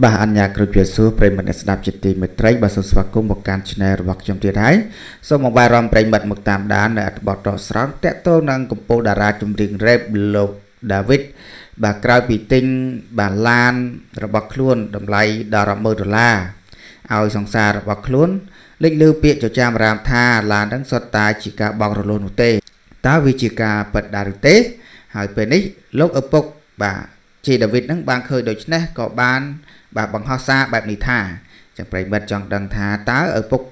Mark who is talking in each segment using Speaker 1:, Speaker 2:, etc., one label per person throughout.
Speaker 1: បាទអញ្ញាគ្រប់ជាសួរប្រិមត្តអ្នកស្ដាប់ជាទីមេត្រីបាទសូមស្វាគមន៍មកកាន់ Channel របស់ខ្ញុំទៀតហើយសូមមកបាយរំប្រិមត្តមកតាមដាននៅអត្ថបទតស្រង់តកតនឹងកម្ពុជាតារាចម្រៀង rap លោក David បាទក្រោយពីទិញបាទឡានរបស់ខ្លួនតម្លៃ100,000ដុល្លារឲ្យសង្សាររបស់ខ្លួនលេចលឺពាក្យចចាមរាមថាឡាននឹងសុទ្ធតែជាការបោករលួននោះទេតើវាជាការពិតដែរឬទេហើយពេលនេះលោកឪពុកបាទជីដាវីតនឹងបានឃើញដូច្នេះក៏បានបាទបង្ហោះសារបែបនេះថាចឹងប្រិមិត្តចង់ដឹងថាតើឪពុក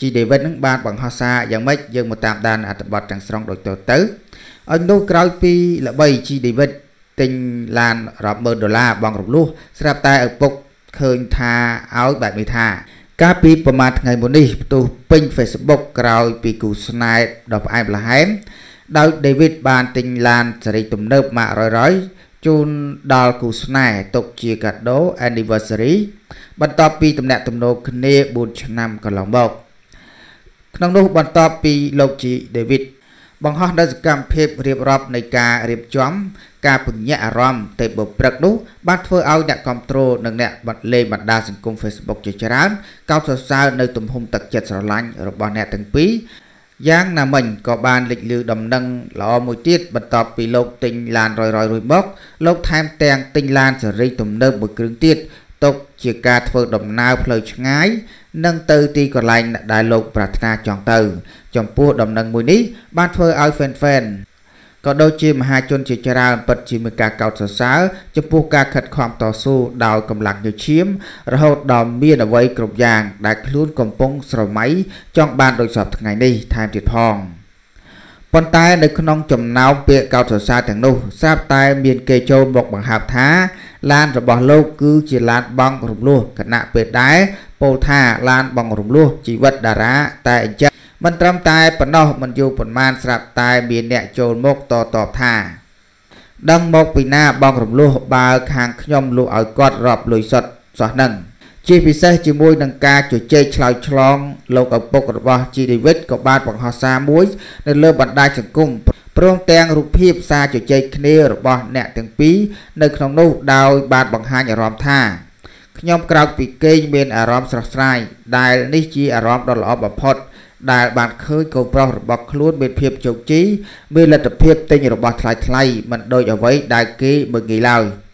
Speaker 1: ជីដេវិតនឹងបានបង្ហោះសារយ៉ាងម៉េចយើងមកតាមដានអត្ថបទទាំងស្រុងដូចតទៅឲ្យនោះក្រោយពីល្បីជីដេវិតទិញឡានរាប់ម៉ឺនដុល្លារបងរំលោះ ស្រាប់តែឪពុកឃើញថាឲ្យបែបនេះថា កាលពីប្រហែលថ្ងៃមុននេះផ្ទុះពេញ Facebook ក្រោយពីគូស្នេហ៍ដ៏ផ្អែមល្ហែមដោយ David បានទិញឡានសេរីទំនើបម៉ាករយរយជូនដល់គូស្នេហ៍ទុកជាកាដូ anniversary បន្ទាប់ពីតំណែងទំនោរគ្នា4ឆ្នាំកន្លងមកក្នុងនោះបន្ទាប់ពីលោកជី David បង្ហោះនៅសកម្មភាពរៀបរាប់នៃការរៀបចំការពញ្ញាអារម្មណ៍ទៅបព្រឹកនោះបានធ្វើឲ្យអ្នកគ្រប់គ្រងនិងអ្នកបដលេងបណ្ដាសង្គម Facebook ជាច្រើនកោតសរសើរនៅ ទំហំទឹកចិត្តស្រឡាញ់របស់អ្នកទាំងពីរយ៉ាងណាមិញក៏បានលេចលឺដំណឹងល្អមួយទៀតបន្ទាប់ពីលោកទិញឡានរយរយរួចមកលោកថែមទាំងទិញឡានសេរីទំនើបមួយគ្រឿងទៀតទុកជាការធ្វើដំណើរផ្លូវឆ្ងាយនិងទៅទីកន្លែងដែលលោកប្រាថ្នាចង់ទៅ ចំពោះដំណឹងមួយនេះបានធ្វើឲ្យ Fan Fan ក៏ដូចជាមហាជនជាច្រើនពិតជាមានការកោតសរសើរចំពោះការខិតខំតស៊ូដោយកម្លាំងញើសឈាម រហូតដល់មានអ្វីគ្រប់យ៉ាង ដែលខ្លួនកំពុងស្រមៃចង់បានដូចសពថ្ងៃនេះថែមទៀតផងប៉ុន្តែនៅក្នុងចំណោមពាក្យកោតសរសើរទាំងនោះស្រាប់តែមានគេចូលមកបង្ហើបថា ឡានរបស់លោកគឺជាឡានបងរំលោះគណៈពេលដែរពោលថាឡានបងរំលោះជីវិតតារាតែអញ្ចឹងមិនត្រឹមតែប៉ុណ្ណោះមិនយូរប៉ុន្មានស្រាប់តែមានអ្នកចូលមកតតបថាដឹងមកពីណាបងរំលោះបើខាងខ្ញុំលក់ឲ្យគាត់រាប់លុយសុទ្ធសោះនឹងជាពិសេសជាមួយនឹងការជជែកឆ្លើយឆ្លងលោកឪពុករបស់ជីដេវីតក៏បានបង្ហោះសារមួយនៅលើបណ្ដាញសង្គមព្រមទាំងរូបភាពសារជជែកគ្នារបស់អ្នកទាំងពីរនៅក្នុងនោះ ដោយ បានបង្ហាញអារម្មណ៍ថាខ្ញុំ ក្រោកពីគេងមានអារម្មណ៍ស្រស់ស្រាយដែលនេះជាអារម្មណ៍ដ៏ល្អបំផុតដែលបានឃើញកូនប្រុសរបស់ខ្លួនមានភាពជោគជ័យមានលទ្ធភាពទិញរបស់ថ្លៃថ្លៃមិនដូចអ្វីដែលគេមើលងាយឡើយ។